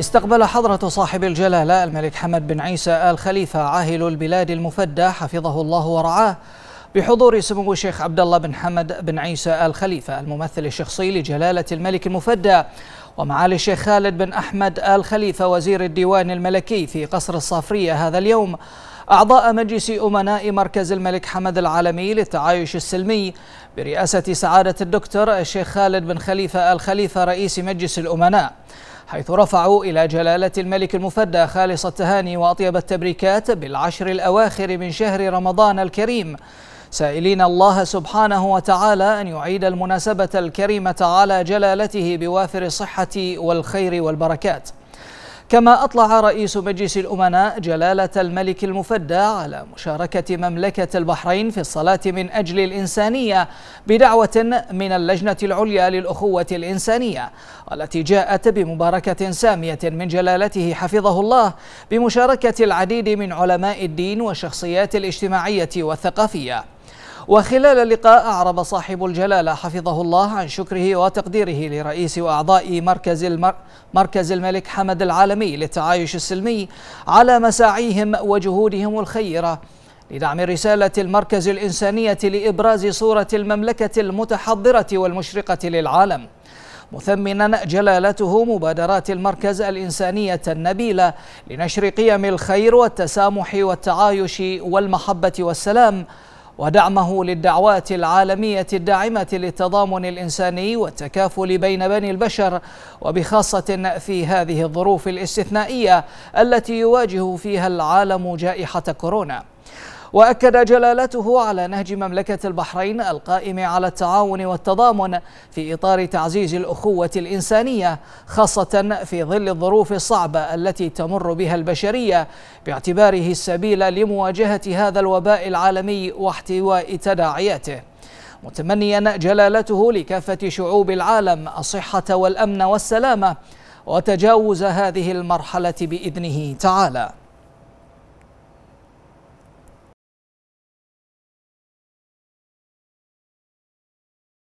استقبل حضرة صاحب الجلالة الملك حمد بن عيسى آل خليفة عاهل البلاد المفدى حفظه الله ورعاه بحضور سمو الشيخ عبد الله بن حمد بن عيسى آل خليفة الممثل الشخصي لجلالة الملك المفدى ومعالي الشيخ خالد بن أحمد آل خليفة وزير الديوان الملكي في قصر الصافرية هذا اليوم أعضاء مجلس أمناء مركز الملك حمد العالمي للتعايش السلمي برئاسة سعادة الدكتور الشيخ خالد بن خليفة آل خليفة رئيس مجلس الأمناء حيث رفعوا إلى جلالة الملك المفدى خالص التهاني وأطيب التبريكات بالعشر الأواخر من شهر رمضان الكريم سائلين الله سبحانه وتعالى أن يعيد المناسبة الكريمة على جلالته بوافر الصحة والخير والبركات كما أطلع رئيس مجلس الأمناء جلالة الملك المفدى على مشاركة مملكة البحرين في الصلاة من أجل الإنسانية بدعوة من اللجنة العليا للأخوة الإنسانية والتي جاءت بمباركة سامية من جلالته حفظه الله بمشاركة العديد من علماء الدين والشخصيات الاجتماعية والثقافية وخلال اللقاء أعرب صاحب الجلالة حفظه الله عن شكره وتقديره لرئيس وأعضاء مركز, المر... مركز الملك حمد العالمي للتعايش السلمي على مساعيهم وجهودهم الخيرة لدعم رسالة المركز الإنسانية لإبراز صورة المملكة المتحضرة والمشرقة للعالم مثمنا جلالته مبادرات المركز الإنسانية النبيلة لنشر قيم الخير والتسامح والتعايش والمحبة والسلام ودعمه للدعوات العالمية الداعمة للتضامن الإنساني والتكافل بين بني البشر وبخاصة في هذه الظروف الاستثنائية التي يواجه فيها العالم جائحة كورونا وأكد جلالته على نهج مملكة البحرين القائم على التعاون والتضامن في إطار تعزيز الأخوة الإنسانية خاصة في ظل الظروف الصعبة التي تمر بها البشرية باعتباره السبيل لمواجهة هذا الوباء العالمي واحتواء تداعياته متمنيا جلالته لكافة شعوب العالم الصحة والأمن والسلامة وتجاوز هذه المرحلة بإذنه تعالى